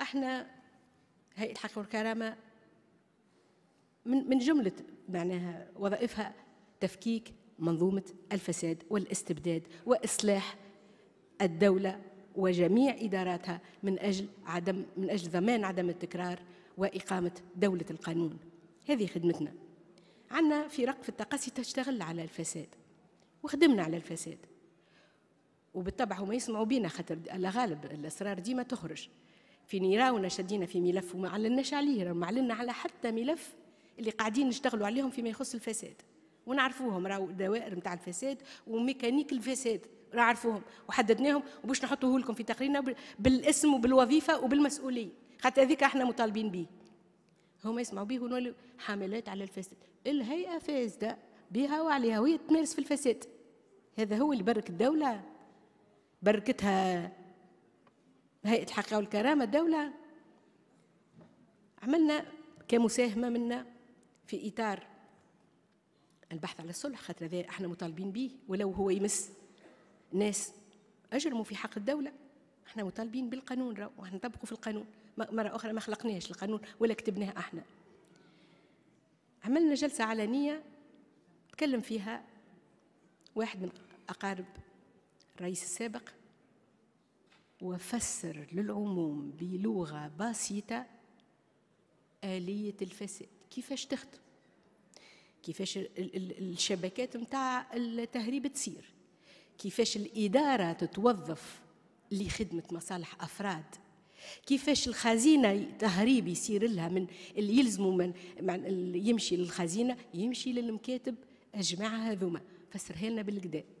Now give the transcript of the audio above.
احنا هيئه الحق والكرامه من من جمله معناها وظائفها تفكيك منظومه الفساد والاستبداد واصلاح الدوله وجميع اداراتها من اجل عدم من اجل ضمان عدم التكرار واقامه دوله القانون هذه خدمتنا عندنا في رقف التقاسي تشتغل على الفساد وخدمنا على الفساد وبالطبع هما يسمعوا بينا خاطر الغالب الاسرار ديما تخرج في نيراونا شدينا في ملف وما علناش عليه ما علنا على حتى ملف اللي قاعدين نشتغلوا عليهم فيما يخص الفساد ونعرفوهم راهو دوائر نتاع الفساد وميكانيك الفساد نعرفوهم وحددناهم وباش نحطوه لكم في تقريرنا بالاسم وبالوظيفه وبالمسؤوليه حتى هذيك احنا مطالبين به هما يسمعوا به ونولوا حاملات على الفساد الهيئه فاسده بها وعليها وهي تمارس في الفساد هذا هو اللي برك الدوله بركتها هيئه الحقيقه والكرامه الدوله عملنا كمساهمه منا في اطار البحث على الصلح خاطر هذا احنا مطالبين به ولو هو يمس ناس اجرموا في حق الدوله احنا مطالبين بالقانون واحنا نطبقوا في القانون مره اخرى ما خلقناش القانون ولا كتبناه احنا عملنا جلسه علنيه تكلم فيها واحد من اقارب الرئيس السابق وفسر للعموم بلغة بسيطة آلية الفساد كيفاش تخدم كيفاش الشبكات متاع التهريب تصير كيفاش الإدارة تتوظف لخدمة مصالح أفراد كيفاش الخزينة تهريب يصير لها من اللي يلزموا من, يمشي للخزينة يمشي للمكاتب اجمعها هذوما فسرها لنا بالقدام